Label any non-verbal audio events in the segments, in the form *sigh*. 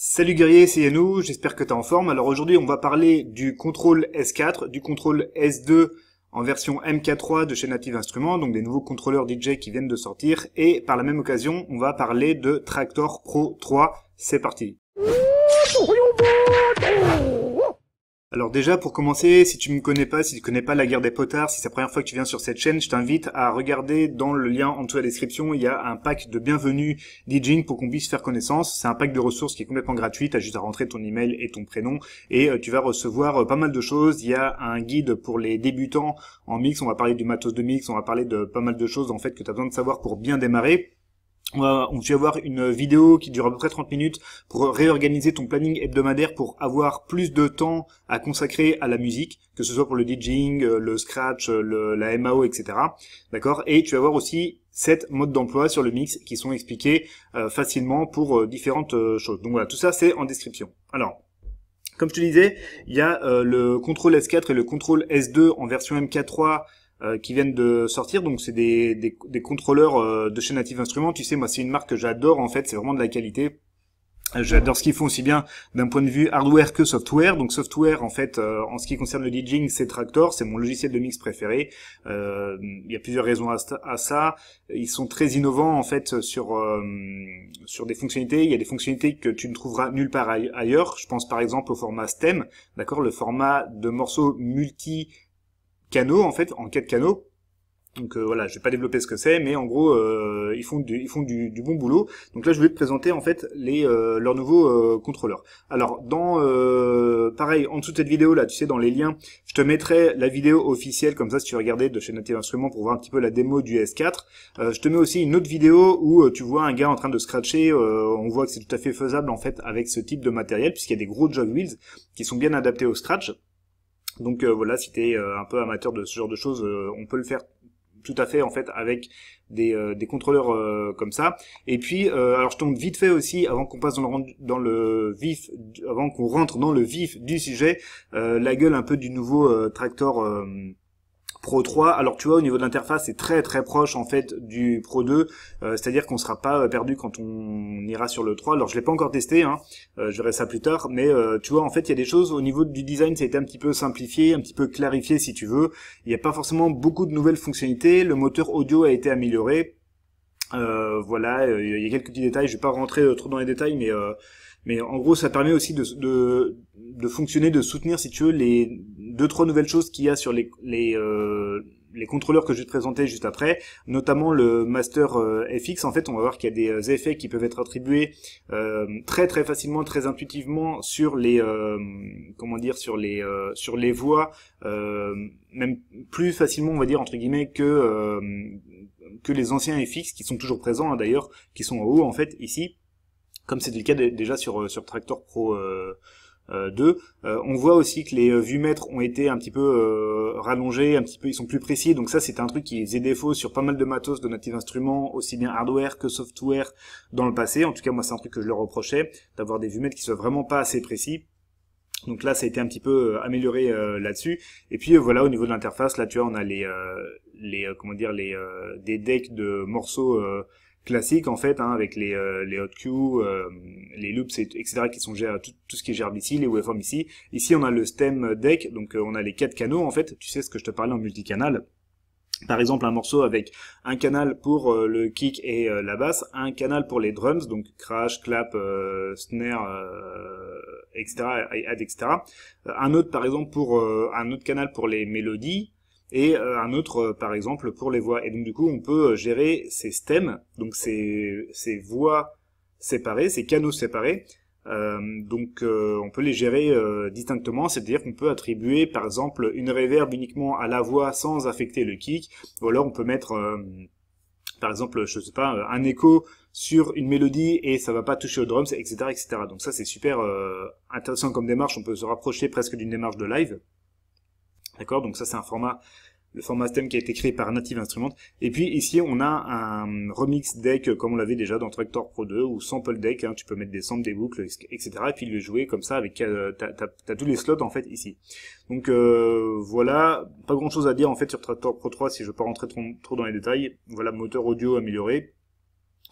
Salut guerrier, c'est Yannou, j'espère que tu t'es en forme. Alors aujourd'hui, on va parler du contrôle S4, du contrôle S2 en version MK3 de chez Native Instruments, donc des nouveaux contrôleurs DJ qui viennent de sortir, et par la même occasion, on va parler de Tractor Pro 3. C'est parti. Alors déjà, pour commencer, si tu ne me connais pas, si tu connais pas la guerre des potards, si c'est la première fois que tu viens sur cette chaîne, je t'invite à regarder dans le lien en dessous de la description, il y a un pack de bienvenue DJing pour qu'on puisse faire connaissance. C'est un pack de ressources qui est complètement gratuit, as juste à rentrer ton email et ton prénom et euh, tu vas recevoir euh, pas mal de choses. Il y a un guide pour les débutants en mix, on va parler du matos de mix, on va parler de pas mal de choses en fait que tu as besoin de savoir pour bien démarrer on vas avoir une vidéo qui dure à peu près 30 minutes pour réorganiser ton planning hebdomadaire pour avoir plus de temps à consacrer à la musique, que ce soit pour le DJing, euh, le scratch, euh, la MAO, etc. D'accord Et tu vas voir aussi 7 modes d'emploi sur le mix qui sont expliqués euh, facilement pour différentes choses. Donc voilà, tout ça c'est en description. Alors, comme je te disais, il y a le contrôle S4 et le contrôle S2 en version MK3 euh, qui viennent de sortir. Donc c'est des, des, contrôleurs euh, de chez Native Instruments. Tu sais, moi c'est une marque que j'adore en fait, c'est vraiment de la qualité. Euh, j'adore ce qu'ils font aussi bien d'un point de vue hardware que software. Donc software, en fait, en ce qui concerne le DJing, c'est Tractor, c'est mon logiciel de mix préféré. il y a plusieurs raisons à, ça. Ils sont très innovants en fait sur sur des fonctionnalités. Il y a des fonctionnalités que tu ne trouveras nulle part ailleurs. Je pense par exemple au format stem, d'accord, le format de morceaux multi canaux, en fait, en quatre canaux, donc euh, voilà, je vais pas développer ce que c'est, mais en gros, euh, ils font, du, ils font du, bon boulot. Donc là, je vais te présenter en fait les, euh, leurs nouveaux contrôleurs. Alors, dans pareil, en dessous de cette vidéo là, tu sais, dans les liens, je te mettrai la vidéo officielle comme ça, si tu regardais de chez Native Instruments pour voir un petit peu la démo du S4. je te mets aussi une autre vidéo où tu vois un gars en train de scratcher. on voit que c'est tout à fait faisable en fait avec ce type de matériel, puisqu'il y a des gros jog wheels qui sont bien adaptés au scratch. Donc euh, voilà, si tu es euh, un peu amateur de ce genre de choses, euh, on peut le faire tout à fait en fait avec des, contrôleurs comme ça. Et puis, alors je tombe vite fait aussi avant qu'on passe dans le, dans le vif, avant qu'on rentre dans le vif du sujet, la gueule un peu du nouveau tractor. Pro 3, alors tu vois au niveau de l'interface c'est très très proche en fait du Pro 2, euh, c'est-à-dire qu'on sera pas euh, perdu quand on ira sur le 3. Alors je l'ai pas encore testé, hein, euh, je verrai ça plus tard, mais tu vois en fait il y a des choses au niveau du design ça a été un petit peu simplifié, un petit peu clarifié si tu veux. Il n'y a pas forcément beaucoup de nouvelles fonctionnalités, le moteur audio a été amélioré. voilà, il y a quelques petits détails, je vais pas rentrer trop dans les détails, mais mais en gros, ça permet aussi de, fonctionner, de soutenir, si tu veux, les deux, trois nouvelles choses qu'il y a sur les, euh, contrôleurs que je vais te présenter juste après, notamment le master euh, FX. En fait, on va voir qu'il y a des euh, effets qui peuvent être attribués très très facilement, très intuitivement sur les comment dire sur les sur les voies, même plus facilement, on va dire entre guillemets que que les anciens FX qui sont toujours présents hein, d'ailleurs, qui sont en haut en fait ici comme c'était le cas déjà sur, euh, sur Tractor Pro 2. Euh, euh, on voit aussi que les vues mètres ont été un petit peu rallongés, un petit peu, ils sont plus précis. Donc ça, c'est un truc qui faisait défaut sur pas mal de matos de Native Instruments, aussi bien hardware que software dans le passé. En tout cas, moi, c'est un truc que je leur reprochais, d'avoir des vues mètres qui soient vraiment pas assez précis. Donc là, ça a été un petit peu amélioré là-dessus. Et puis voilà, au niveau de l'interface, là, tu vois, on a les, les comment dire, les des decks de morceaux classique en fait, hein, avec les, euh, hot les euh, les loops, etc. qui sont gérés, tout, ce qui est gerbe ici, les waveforms ici. Ici, on a le stem deck, donc euh, on a les quatre canaux en fait. Tu sais ce que je te parlais en multicanal par exemple un morceau avec un canal pour le kick et la basse, un canal pour les drums, donc crash, clap, snare, etc., etc. Un autre par exemple pour un autre canal pour les mélodies, et euh, un autre euh, par exemple pour les voix. Et donc du coup on peut euh, gérer ces stems, donc ces, voix séparées, ces canaux séparés. donc on peut les gérer distinctement, c'est-à-dire qu'on peut attribuer par exemple une reverb uniquement à la voix sans affecter le kick, ou alors on peut mettre par exemple, je sais pas, un écho sur une mélodie et ça ne va pas toucher aux drums, etc. etc. Donc ça c'est super intéressant comme démarche, on peut se rapprocher presque d'une démarche de live. D'accord Donc ça, c'est un format, le format stem qui a été créé par Native Instruments. Et puis ici, on a un remix deck comme on l'avait déjà dans Tractor Pro 2 ou sample deck. Hein. tu peux mettre des samples, des boucles, etc. Et puis le jouer comme ça avec euh, t'as tous les slots en fait ici. Donc euh, voilà, pas grand chose à dire en fait sur Tractor Pro 3 si je ne veux pas rentrer trop, trop dans les détails. Voilà, moteur audio amélioré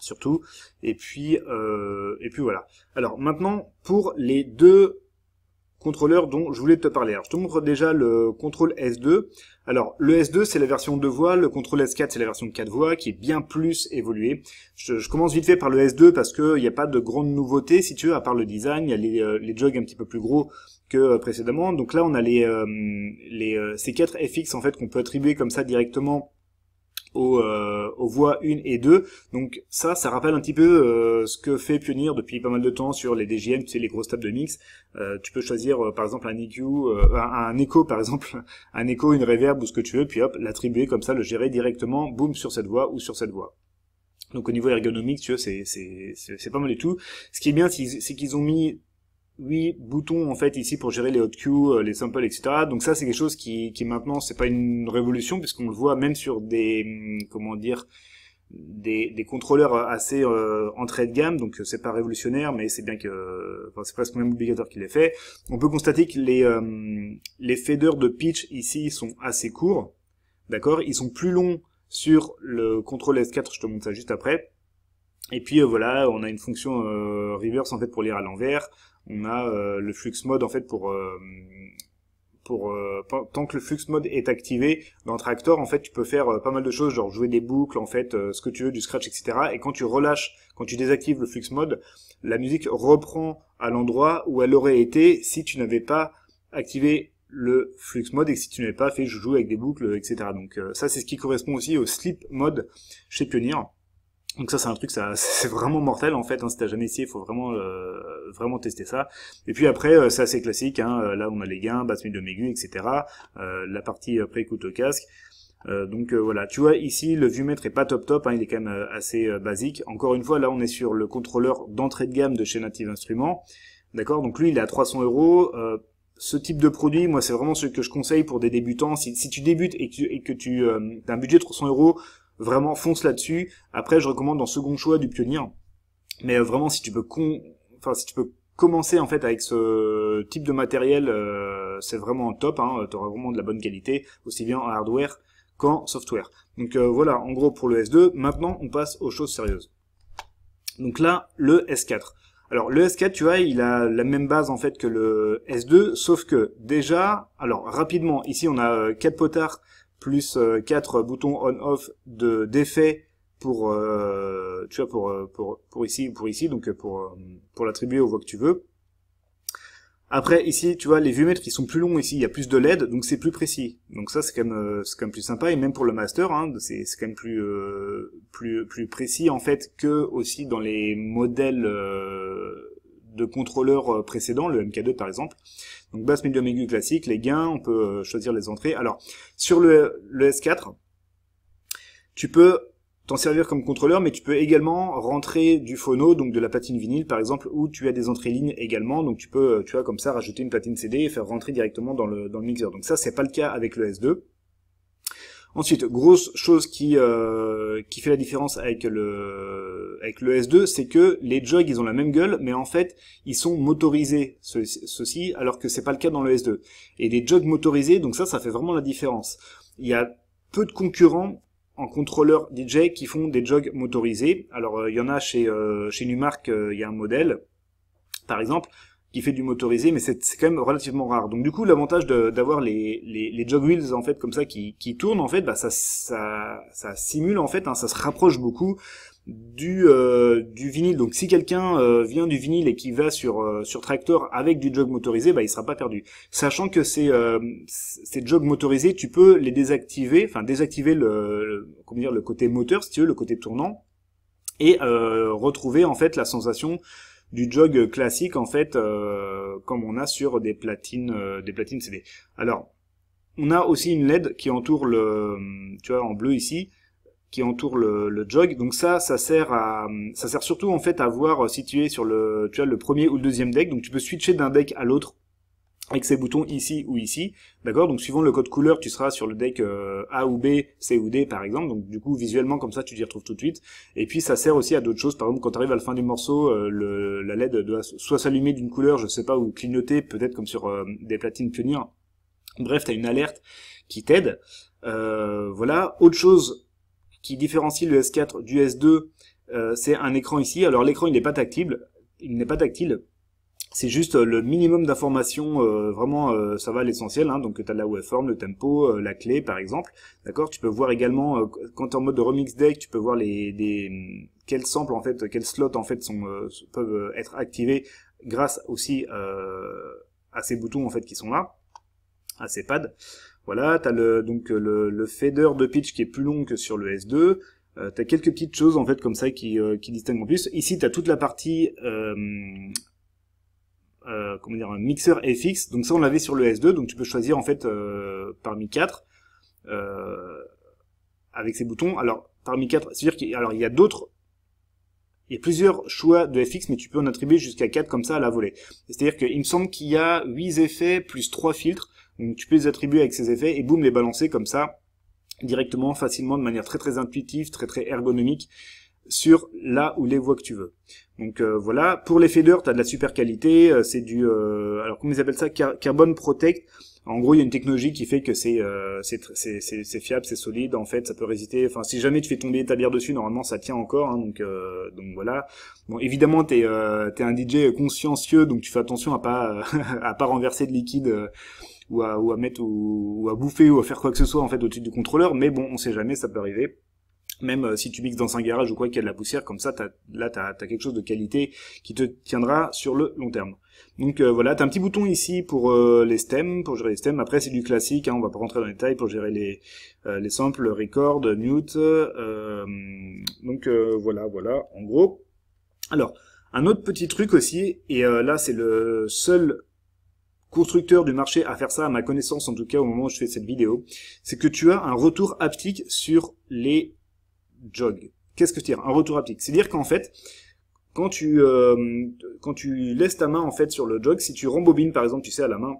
surtout. Et puis euh, et puis voilà. Alors maintenant pour les deux contrôleur dont je voulais te parler. Alors, je te montre déjà le contrôle S2. Alors, le S2, c'est la version 2 voix, le contrôle S4, c'est la version 4 voix, qui est bien plus évoluée. Je, commence vite fait par le S2 parce qu'il n'y a pas de grande nouveauté, si tu veux, à part le design, il y a les, euh, un petit peu plus gros que euh, précédemment. Donc là, on a les, euh, les euh, C4 FX, en fait, qu'on peut attribuer comme ça directement aux, euh, aux, voix 1 et 2. Donc ça, ça rappelle un petit peu euh, ce que fait Pioneer depuis pas mal de temps sur les DGM, tu sais, les grosses tables de mix. Euh, tu peux choisir par exemple un EQ, un, un, écho par exemple, *laughs* un écho, une reverb ou ce que tu veux, puis hop, l'attribuer comme ça, le gérer directement, boum, sur cette voie ou sur cette voie. Donc au niveau ergonomique, tu vois, c'est pas mal du tout. Ce qui est bien, c'est qu'ils ont mis 8 boutons en fait ici pour gérer les hot queues, euh, les samples, etc. Donc ça c'est quelque chose qui, qui maintenant c'est pas une révolution puisqu'on le voit même sur des hum, comment dire des, des contrôleurs euh, assez euh, entrée de gamme, donc euh, c'est pas révolutionnaire, mais c'est bien que enfin, c'est presque même obligatoire qu'il l'ait fait. On peut constater que les hum, les faders de pitch ici sont assez courts, d'accord Ils sont plus longs sur le contrôle S4, je te montre ça juste après. Et puis voilà, on a une fonction reverse en fait pour lire à l'envers on a euh, le flux mode en fait pour euh, pour euh, tant que le flux mode est activé dans Tractor, en fait, tu peux faire pas mal de choses, genre jouer des boucles, en fait, ce que tu veux, du scratch, etc. Et quand tu relâches, quand tu désactives le flux mode, la musique reprend à l'endroit où elle aurait été si tu n'avais pas activé le flux mode et si tu n'avais pas fait jouer avec des boucles, etc. Donc ça, c'est ce qui correspond aussi au slip mode chez Pioneer. Donc ça c'est un truc ça *laughs* c'est vraiment mortel en fait hein, si t'as jamais essayé il faut vraiment euh, vraiment tester ça et puis après euh, c'est assez classique hein, euh, là on a les gains basse de aigu etc la partie pré écoute au casque donc voilà tu vois ici le mètre est pas top top hein, il est quand même assez basique encore une fois là on est sur le contrôleur d'entrée de gamme de chez Native Instruments d'accord donc lui il est à 300 euros ce type de produit, moi, c'est vraiment ce que je conseille pour des débutants. Si, tu débutes et que, et que tu as un budget de 300 euros, Vraiment, fonce là-dessus. Après, je recommande en second choix du pionnier. Mais euh, vraiment, si tu peux enfin, si tu peux commencer en fait avec ce type de matériel, euh, c'est vraiment top. Hein, tu auras vraiment de la bonne qualité, aussi bien en hardware qu'en software. Donc euh, voilà, en gros pour le S2. Maintenant, on passe aux choses sérieuses. Donc là, le S4. Alors le S4, tu vois, il a la même base en fait que le S2, sauf que déjà, alors rapidement, ici on a quatre potards plus 4 euh, boutons on-off d'effet pour, euh, tu vois, pour, euh, pour, pour ici, pour ici, donc pour, pour l'attribuer aux voix que tu veux. Après, ici, tu vois, les vue mètres qui sont plus longs ici, il y a plus de LED, donc c'est plus précis. Donc ça, c'est quand même, c'est quand même plus sympa, et même pour le master, hein, c'est, quand même plus, plus, plus précis, en fait, que aussi dans les modèles, de contrôleurs euh, précédents, le MK2 par exemple. Donc basse, médium, aigu, classique, les gains, on peut euh, choisir les entrées. Alors, sur le, S4, tu peux t'en servir comme contrôleur, mais tu peux également rentrer du phono, donc de la patine vinyle par exemple, où tu as des entrées lignes également, donc tu peux, euh, tu vois, comme ça, rajouter une patine CD et faire rentrer directement dans le, dans le mixeur. Donc ça, c'est pas le cas avec le S2. Ensuite, grosse chose qui euh, qui fait la différence avec le avec le S2, c'est que les jogs ils ont la même gueule, mais en fait ils sont motorisés ceci, alors que c'est pas le cas dans le S2. Et des jogs motorisés, donc ça, ça fait vraiment la différence. Il y a peu de concurrents en contrôleur DJ qui font des jogs motorisés. Alors euh, il y en a chez euh, chez Numark, il y a un modèle, par exemple qui fait du motorisé, mais c'est quand même relativement rare. Donc du coup, l'avantage d'avoir les, les, jog wheels en fait comme ça qui, qui tournent en fait, bah, ça, ça, simule en fait, hein, ça se rapproche beaucoup du euh, du vinyle. Donc si quelqu'un euh, vient du vinyle et qui va sur euh, sur tracteur avec du jog motorisé, bah il sera pas perdu. Sachant que ces ces jogs motorisés, tu peux les désactiver, enfin désactiver le, comment dire le côté moteur si tu veux, le côté tournant et retrouver en fait la sensation du jog classique en fait euh, comme on a sur des platines euh, des platines CD. Alors on a aussi une LED qui entoure le tu vois en bleu ici qui entoure le, jog donc ça ça sert à ça sert surtout en fait à voir situé sur le tu vois, le premier ou le deuxième deck donc tu peux switcher d'un deck à l'autre avec ces boutons ici ou ici, d'accord Donc suivant le code couleur, tu seras sur le deck euh, A ou B, C ou D par exemple, donc du coup visuellement comme ça tu t'y retrouves tout de suite, et puis ça sert aussi à d'autres choses, par exemple quand tu arrives à la fin du morceau, euh, le, la LED doit soit s'allumer d'une couleur, je sais pas, ou clignoter, peut-être comme sur euh, des platines pionnières, bref, tu as une alerte qui t'aide, voilà, autre chose qui différencie le S4 du S2, c'est un écran ici, alors l'écran il n'est pas tactile, il n'est pas tactile, c'est juste euh, le minimum d'informations, euh, vraiment euh, ça va à l'essentiel, hein. donc tu as la waveform, le tempo, la clé par exemple, d'accord Tu peux voir également, quand tu es en mode de remix deck, tu peux voir les, des mm, quels samples en fait, quels slots en fait sont, peuvent être activés grâce aussi à ces boutons en fait qui sont là, à ces pads. Voilà, tu as le, donc le, le fader de pitch qui est plus long que sur le S2, tu as quelques petites choses en fait comme ça qui, qui distinguent en plus. Ici tu as toute la partie euh, comment dire, un mixeur FX. Donc ça, on l'avait sur le S2, donc tu peux choisir en fait euh, parmi quatre euh, avec ces boutons. Alors parmi quatre, c'est-à-dire qu'il alors il y a d'autres, il y a plusieurs choix de FX, mais tu peux en attribuer jusqu'à 4 comme ça à la volée. C'est-à-dire qu'il me semble qu'il y a 8 effets plus 3 filtres, donc tu peux les attribuer avec ces effets et boum les balancer comme ça directement, facilement, de manière très très intuitive, très très ergonomique sur là ou les voix que tu veux. Donc euh, voilà, pour les faders, tu as de la super qualité, euh, c'est du euh, alors comment ils appellent ça Carbon Protect. En gros, il y a une technologie qui fait que c'est c'est fiable, c'est solide en fait, ça peut résister. Enfin, si jamais tu fais tomber ta bière dessus, normalement ça tient encore hein. donc donc voilà. Bon, évidemment, tu es, un DJ consciencieux, donc tu fais attention à pas *laughs* à pas renverser de liquide ou à ou à mettre ou, à bouffer ou à faire quoi que ce soit en fait au-dessus du contrôleur, mais bon, on sait jamais, ça peut arriver même euh, si tu mixes dans un garage ou quoi, qu'il y a de la poussière, comme ça, là, tu as, quelque chose de qualité qui te tiendra sur le long terme. Donc euh, voilà, tu as un petit bouton ici pour euh, les stems, pour gérer les stems. Après, c'est du classique, On hein, on va pas rentrer dans les détails pour gérer les, les samples, record, mute. donc voilà, voilà, en gros. Alors, un autre petit truc aussi, et là, c'est le seul constructeur du marché à faire ça, à ma connaissance en tout cas au moment où je fais cette vidéo, c'est que tu as un retour haptique sur les jog. Qu'est-ce que je dire Un retour haptique. C'est-à-dire qu'en fait, quand tu, euh, quand tu laisses ta main en fait sur le jog, si tu rembobines par exemple, tu sais, à la main,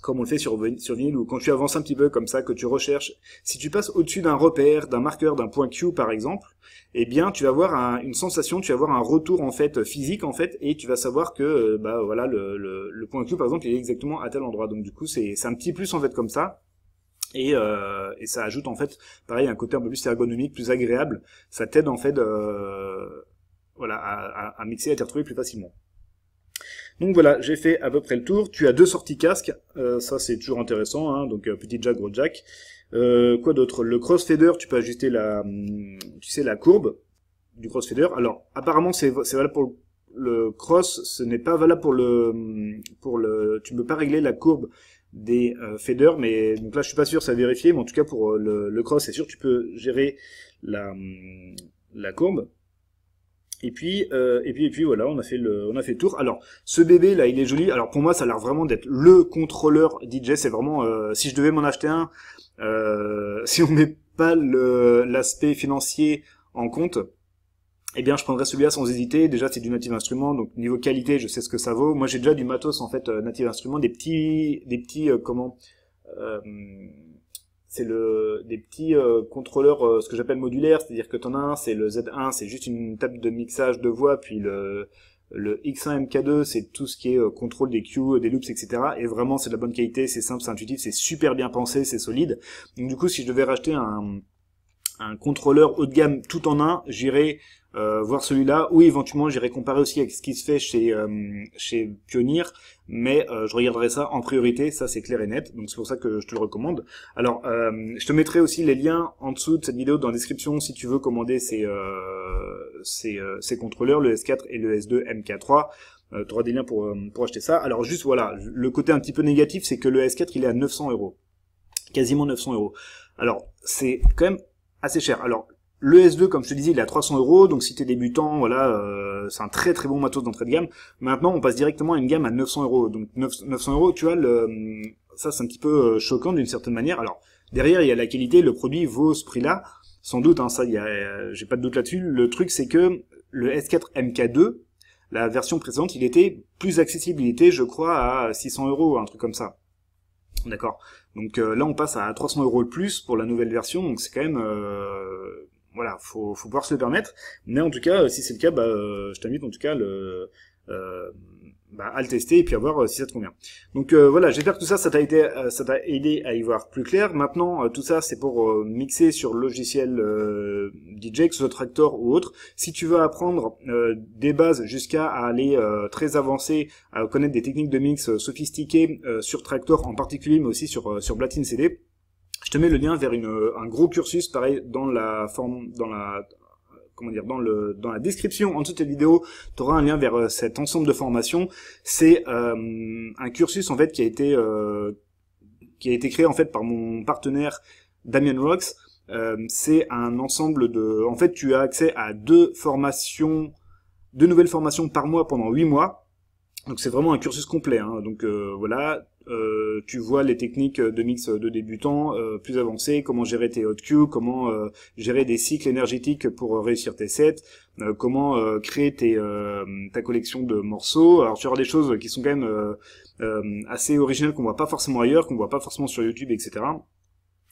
comme on le fait sur, sur vinyle, ou quand tu avances un petit peu comme ça, que tu recherches, si tu passes au-dessus d'un repère, d'un marqueur, d'un point Q par exemple, eh bien tu vas avoir une sensation, tu vas avoir un retour en fait physique en fait, et tu vas savoir que euh, bah voilà le, point Q par exemple est exactement à tel endroit. Donc du coup c'est un petit plus en fait comme ça et, euh, et, ça ajoute en fait, pareil, un côté un peu plus ergonomique, plus agréable. Ça t'aide en fait, euh, voilà, à, à, à, mixer, à te retrouver plus facilement. Donc voilà, j'ai fait à peu près le tour. Tu as deux sorties casque, euh, ça c'est toujours intéressant. Hein, donc euh, petit jack, gros jack. Euh, quoi d'autre Le crossfader, tu peux ajuster la, hum, tu sais, la courbe du crossfader. Alors apparemment c'est valable pour le cross, ce n'est pas valable pour le, hum, pour le, tu ne peux pas régler la courbe des euh, faders, mais donc là je suis pas sûr, ça vérifier, mais en tout cas pour euh, le, cross, c'est sûr, tu peux gérer la, hum, la courbe. Et puis, euh, et puis, et puis voilà, on a fait le, on a fait le tour. Alors, ce bébé là, il est joli. Alors pour moi, ça a l'air vraiment d'être le contrôleur DJ. C'est vraiment, euh, si je devais m'en acheter un, *laughs* si on met pas l'aspect financier en compte, eh bien je prendrais celui-là sans hésiter. Déjà c'est du Native Instrument, donc niveau qualité je sais ce que ça vaut. Moi j'ai déjà du matos en fait euh, Native Instrument, des petits, des petits euh, comment, euh, c'est le des petits euh, contrôleurs, ce que j'appelle modulaires, c'est-à-dire que t'en as un, c'est le Z1, c'est juste une table de mixage de voix, puis le le X1 MK2, c'est tout ce qui est contrôle des cues, des loops, etc. Et vraiment, c'est de la bonne qualité, c'est simple, c'est intuitif, c'est super bien pensé, c'est solide. Donc du coup, si je devais racheter un, un contrôleur haut de gamme tout en un, j'irais euh, voir celui-là, oui, éventuellement j'irai comparer aussi avec ce qui se fait chez, euh, chez Pioneer, mais euh, je regarderai ça en priorité, ça c'est clair et net, donc c'est pour ça que je te le recommande. Alors, je te mettrai aussi les liens en dessous de cette vidéo dans la description si tu veux commander ces, ces, ces contrôleurs, le S4 et le S2 MK3. tu auras des liens pour, pour acheter ça. Alors juste voilà, le côté un petit peu négatif, c'est que le S4 il est à 900 euros, quasiment 900 euros. Alors c'est quand même assez cher. Alors le S2, comme je te disais, il est à 300 euros, donc si es débutant, voilà, euh, c'est un très très bon matos d'entrée de gamme. Maintenant, on passe directement à une gamme à 900 euros. Donc 900 euros, tu vois, le, ça c'est un petit peu euh, choquant d'une certaine manière. Alors derrière, il y a la qualité, le produit vaut ce prix-là, sans doute. Hein, ça, y a, euh, j'ai pas de doute là-dessus. Le truc, c'est que le S4 MK2, la version précédente, il était plus accessible. Il était, je crois, à 600 euros, un truc comme ça. D'accord. Donc là, on passe à 300 euros de plus pour la nouvelle version. Donc c'est quand même voilà, faut, faut pouvoir se le permettre. Mais en tout cas, euh, si c'est le cas, bah, euh, je t'invite en tout cas le, euh, bah, à le tester et puis à voir si ça te convient. Donc voilà, j'espère que tout ça, ça t'a aidé, ça t'a aidé à y voir plus clair. Maintenant, tout ça, c'est pour mixer sur le logiciel DJX, que ce Tractor ou autre. Si tu veux apprendre des bases jusqu'à aller très avancé, à connaître des techniques de mix sophistiquées sur Tractor en particulier, mais aussi sur sur platine CD je te mets le lien vers euh, un gros cursus, pareil, dans la forme, dans la, comment dire, dans la description en dessous de cette vidéo, tu auras un lien vers euh, cet ensemble de formations. C'est euh, un cursus en fait qui a été, qui a été créé en fait par mon partenaire Damien Rocks. c'est un ensemble de, en fait, tu as accès à deux formations, deux nouvelles formations par mois pendant huit mois. Donc c'est vraiment un cursus complet. Hein. Donc voilà, euh, tu vois les techniques de mix de débutants euh, plus avancées, comment gérer tes hot cues comment euh, gérer des cycles énergétiques pour réussir tes sets, comment créer ta collection de morceaux. Alors tu auras des choses qui sont quand même assez originales qu'on voit pas forcément ailleurs, qu'on voit pas forcément sur YouTube, etc.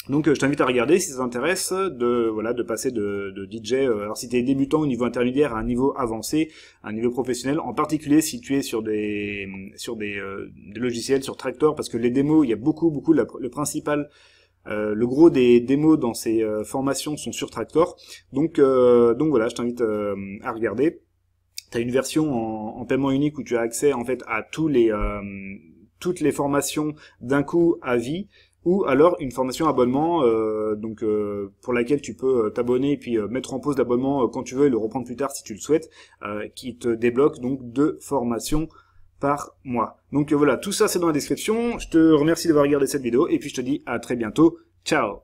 Donc euh, je t'invite à regarder si ça t'intéresse de voilà de passer de, de DJ euh, alors si tu es débutant au niveau intermédiaire à un niveau avancé, à un niveau professionnel en particulier si tu es sur des sur des, euh, logiciels sur Tractor parce que les démos, il y a beaucoup beaucoup le principal le gros des démos dans ces formations sont sur Tractor. Donc donc voilà, je t'invite à regarder. Tu as une version en, en, paiement unique où tu as accès en fait à tous les toutes les formations d'un coup à vie ou alors une formation abonnement euh, donc euh, pour laquelle tu peux euh, t'abonner et puis mettre en pause l'abonnement quand tu veux et le reprendre plus tard si tu le souhaites qui te débloque donc deux formations par mois. Donc voilà, tout ça c'est dans la description. Je te remercie d'avoir regardé cette vidéo et puis je te dis à très bientôt. Ciao.